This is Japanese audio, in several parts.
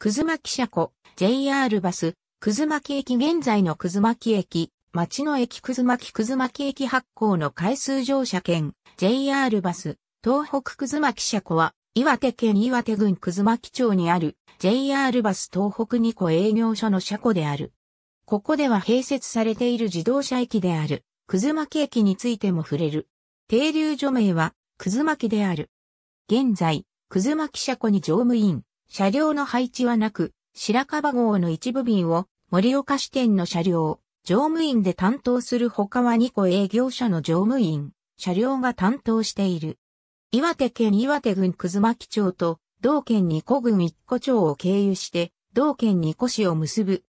葛巻車庫、JR バス、葛巻駅現在の葛巻駅、町の駅葛巻葛巻駅発行の回数乗車券、JR バス、東北葛巻車庫は、岩手県岩手郡葛巻町にある JR バス東北2個営業所の車庫である。ここでは併設されている自動車駅である、葛巻駅についても触れる。停留所名は、葛巻である。現在、葛巻車庫に乗務員、車両の配置はなく、白樺号の一部便を盛岡支店の車両、乗務員で担当する他は2個営業者の乗務員、車両が担当している。岩手県岩手郡葛巻町と同県二個郡一個町を経由して、同県二個市を結ぶ。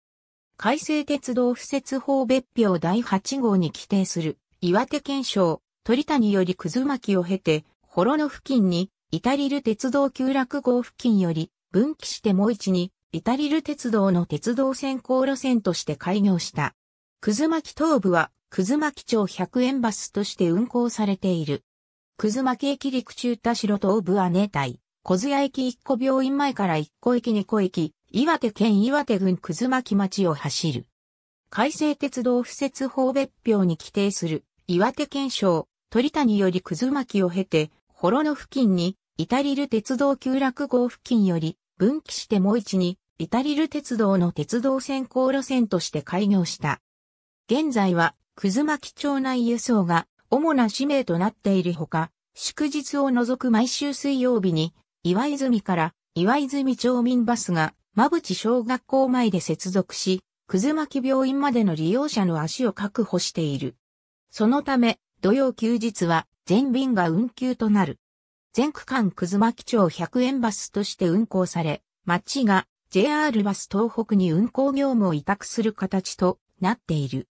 改正鉄道不設法別表第8号に規定する岩手県省鳥谷より葛巻を経て、幌野付近に至りる鉄道急落号付近より分岐してもう一に、イタリル鉄道の鉄道線高路線として開業した。くず巻東部は、くず巻町100円バスとして運行されている。くず巻駅陸中田城東部は姉隊、小津屋駅一個病院前から一個駅二個駅、岩手県岩手郡くず巻町を走る。改正鉄道不設法別表に規定する岩手県省、鳥谷よりくず巻を経て、幌の付近にイタリル鉄道急落号付近より、分岐しても一に、イタリル鉄道の鉄道先行路線として開業した。現在は、くず巻町内輸送が主な使命となっているほか、祝日を除く毎週水曜日に、岩泉から岩泉町民バスが、馬淵小学校前で接続し、くず巻病院までの利用者の足を確保している。そのため、土曜休日は全便が運休となる。全区間くずまき町100円バスとして運行され、町が JR バス東北に運行業務を委託する形となっている。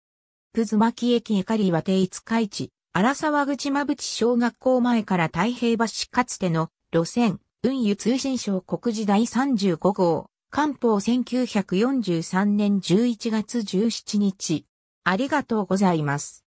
くずまき駅へかりは定一開地、荒沢口間淵小学校前から太平橋かつての路線、運輸通信省国時第35号、官報1943年11月17日。ありがとうございます。